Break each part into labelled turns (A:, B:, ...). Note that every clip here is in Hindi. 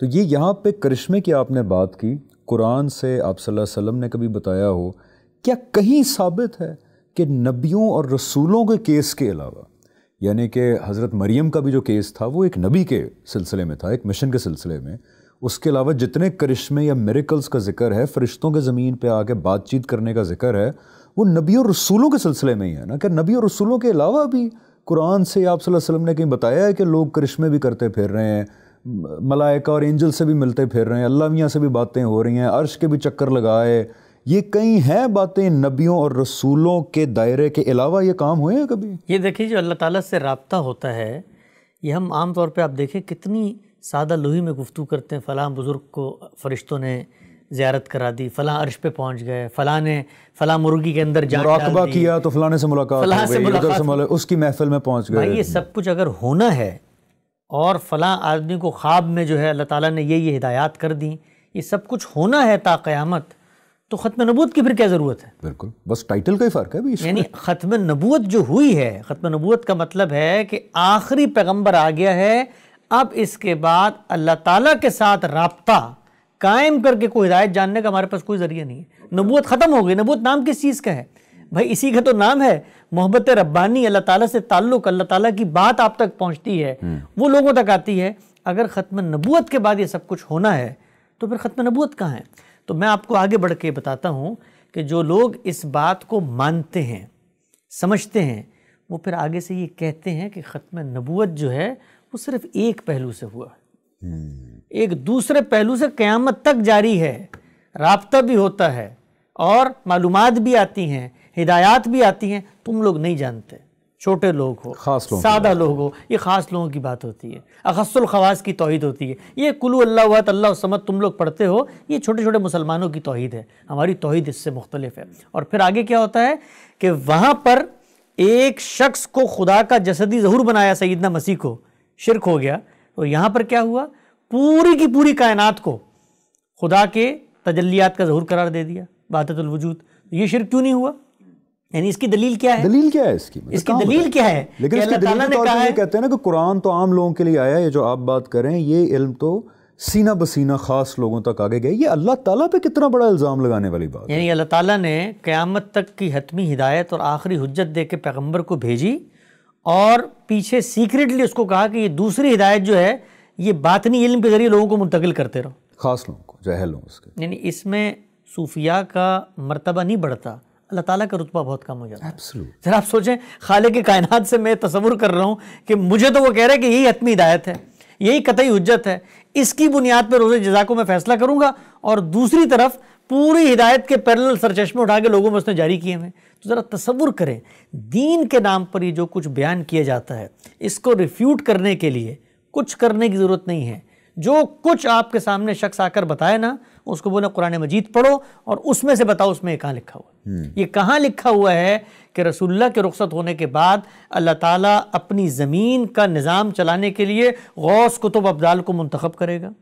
A: तो ये यहाँ पे करिश्मे की आपने बात की कुरान से आप वसल्लम ने कभी बताया हो क्या कहीं साबित है कि नबियों और रसूलों के केस के अलावा यानी कि हज़रत मरीम का भी जो केस था वो एक नबी के सिलसिले में था एक मिशन के सिलसिले में उसके अलावा जितने करिश्मे या मेरिकल्स का जिक्र है फरिश्तों के ज़मीन पर आके बातचीत करने का जिक्र है वो नबी और रसूलों के सिलसिले में ही है ना कि नबी और रसूलों के अलावा भी कुरान से आप वसल्लम ने कहीं बताया है कि लोग करिश्मे भी करते फिर रहे हैं मलाइका और एंजल से भी मिलते फिर रहे हैं अल्लाह मियाँ से भी बातें हो रही हैं अर्श के भी चक्कर लगाए ये कई हैं बातें नबियों और रसूलों के दायरे के अलावा ये काम हुए हैं कभी
B: ये देखिए जो अल्लाह ताला से रबता होता है ये हम आम तौर पे आप देखें कितनी सादा लोही में गुफ्तु करते हैं फ़लाँ बुज़ुर्ग को फ़रिश्तों ने ज़्यारत करा दी फ़लाँ अर्श पे पहुंच गए फ़लाँ ने फ़लाँ मुर्गी के अंदर जान किया
A: तो फलाने से मुलाकात फ़लाँ से मुलाकात उसकी महफिल में पहुँच गए ये सब कुछ अगर होना है
B: और फ़लाँ आदमी को ख्वाब में जो है अल्लाह ताला ने ये ये हिदायत कर दी ये सब कुछ होना है ता क़यामत तो ख़त्म नबूत
A: की फिर क्या ज़रूरत है बिल्कुल बस टाइटल का ही फ़र्क है भी यानी ख़त्म नबूत
B: जो हुई है ख़त्म नबूत का मतलब है कि आखिरी पैगम्बर आ गया है अब इसके बाद अल्लाह ताला के साथ रबता कायम करके कोई हिदायत जानने का हमारे पास कोई ज़रिया नहीं है नबूत ख़त्म हो गई नबूत नाम किस चीज़ का है भाई इसी का तो नाम है मोहब्बत रब्बानी अल्लाह ताला से ताल्लुक अल्लाह ताला की बात आप तक पहुंचती है हम्म। वो लोगों तक आती है अगर ख़त्म नबूत के बाद ये सब कुछ होना है तो फिर ख़त्म नबूत कहाँ है तो मैं आपको आगे बढ़ के बताता हूँ कि जो लोग इस बात को मानते हैं समझते हैं वो फिर आगे से ये कहते हैं कि ख़त्म नबूत जो है वो सिर्फ़ एक पहलू से हुआ
A: हम्म।
B: एक दूसरे पहलू से क़्यामत तक जारी है रबता भी होता है और मालूम भी आती हैं हिदायत भी आती हैं तुम लोग नहीं जानते छोटे लोग हो खास लोग सादा लोग हो ये ख़ास लोगों की बात होती है अखसल खवास की तोहद होती है ये कुलू अल्लाह वत अल्लाह समत तुम लोग पढ़ते हो ये छोटे छोटे मुसलमानों की तोहद है हमारी तोहद इससे मुख्तलिफ है और फिर आगे क्या होता है कि वहाँ पर एक शख्स को खुदा का जसदी ज़हूर बनाया सईदना मसीह को शिरक हो गया और यहाँ पर क्या हुआ पूरी की पूरी कायनात को खुदा के तजलियात का ज़हूर करार दे दिया बातवजूद ये शिरक क्यों नहीं हुआ यानी इसकी दलील क्या है दलील क्या है इसकी इसकी दलील क्या है लेकिन इसकी दलील ने कहा है
A: कहते हैं ना कि कुरान तो आम लोगों के लिए आया है जो आप बात कर रहे हैं ये इल्म तो सीना बसीना खास लोगों तक आगे गए ये अल्लाह ताला पे कितना बड़ा इल्ज़ाम लगाने वाली बात
B: यानी अल्लाह ताला ने क़यामत तक की हतमी हिदायत और आखिरी हजत दे के पैगम्बर को भेजी और पीछे सीक्रेटली उसको कहा कि ये दूसरी हिदायत जो है ये बातनी इल्म के ज़रिए लोगों को
A: मुंतकिल करते रहो खास लोगों को जहलों
B: उसके यानी इसमें सूफिया का मरतबा नहीं बढ़ता अल्लाह ताला का रुतबा बहुत कम हो जाता है जरा आप सोचें खाले के कायनात से मैं तस्वुर कर रहा हूँ कि मुझे तो वो कह रहा है कि यही हतमी हिदायत है यही कतई हजत है इसकी बुनियाद पर रोजे जजा को मैं फैसला करूँगा और दूसरी तरफ पूरी हिदायत के पैरल सरचश्मे उठा के लोगों में उसने जारी किए हुए तो ज़रा तस्वुर करें दीन के नाम पर ये जो कुछ बयान किया जाता है इसको रिफ्यूट करने के लिए कुछ करने की ज़रूरत नहीं है जो कुछ आपके सामने शख्स आकर बताए ना उसको बोला कुरान मजीद पढ़ो और उसमें से बताओ उसमें कहाँ लिखा हुआ हम्म। ये कहाँ लिखा हुआ है कि रसुल्ला के रुख्सत होने के बाद अल्लाह ताला अपनी ज़मीन का निज़ाम चलाने के लिए गौस कुतुब अब्दाल को मंतखब करेगा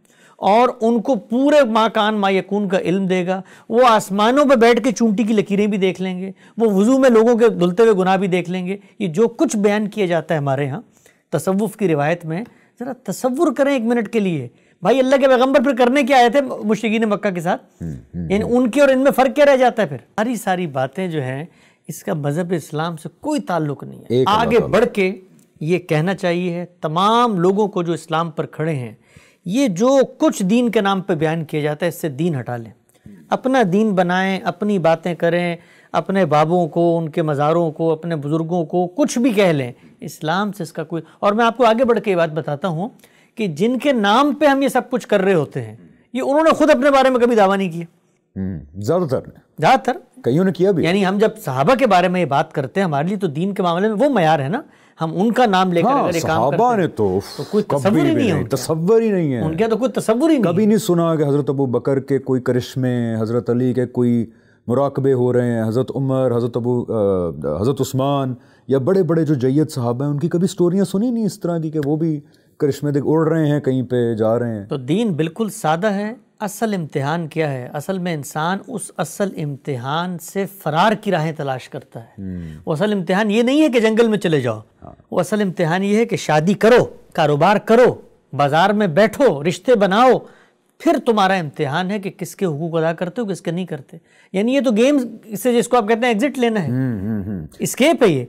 B: और उनको पूरे माँ कान मायकून का इल्म देगा वो आसमानों पर बैठ के चूंटी की लकीरें भी देख लेंगे वो वज़ू में लोगों के धुलते हुए गुनाह भी देख लेंगे ये जो कुछ बयान किया जाता है हमारे यहाँ तसवुफ़ की रिवायत में ज़रा तसवुर करें एक मिनट के लिए भाई अल्लाह के पैगम्बर फिर करने के आए थे मुश्किन मक्का के साथ इन हम्म, हम्म, हम्म। उनके और इनमें फ़र्क क्या रह जाता है फिर सारी सारी बातें जो हैं इसका मज़हब इस्लाम से कोई ताल्लुक नहीं है आगे बढ़ के ये कहना चाहिए है तमाम लोगों को जो इस्लाम पर खड़े हैं ये जो कुछ दीन के नाम पर बयान किया जाता है इससे दीन हटा लें अपना दीन बनाएं अपनी बातें करें अपने बाबों को उनके मज़ारों को अपने बुज़ुर्गों को कुछ भी कह लें इस्लाम से इसका कोई और मैं आपको आगे बढ़ के ये बात बताता हूँ कि जिनके नाम पे हम ये सब कुछ कर रहे होते हैं ये उन्होंने खुद अपने बारे में कभी दावा नहीं किया
A: हम्म, ज्यादातर
B: ज्यादातर कईयों ने किया भी यानी हम जब साहबा के बारे में ये बात करते हैं हमारे लिए तो दीन के मामले में वो मैार है ना
A: हम उनका नाम लेकर हाँ, साहबा ने तो, तो कोई तस्वर ही नहीं है तस्वर ही नहीं है उनके तो कोई तस्वर ही नहीं कभी नहीं सुना कि हजरत अबू बकर के कोई करिश्मे हजरत अली के कोई मुराकबे हो रहे हैं हज़रत उमर हज़रत अबू हज़रत उस्मान या बड़े बड़े जो जैयद साहब हैं उनकी कभी स्टोरियाँ सुनी नहीं इस तरह की कि वो भी करिश्मे दिख उड़ रहे हैं कहीं पे जा रहे हैं तो
B: दीन बिल्कुल सादा है असल इम्तिहान क्या है असल में इंसान उस असल इम्तिहान से फरार की राहें तलाश करता है हम्म। वो असल इम्तिहान ये नहीं है कि जंगल में चले जाओ हाँ। वो असल इम्तिहान ये है कि शादी करो कारोबार करो बाज़ार में बैठो रिश्ते बनाओ फिर तुम्हारा इम्तिहान है कि किसके हुकूक अदा करते हो किसके नहीं करते यानी ये तो गेम्स इससे जिसको आप कहते हैं एग्जिट लेना है स्केप हम्म, हम्म, है ये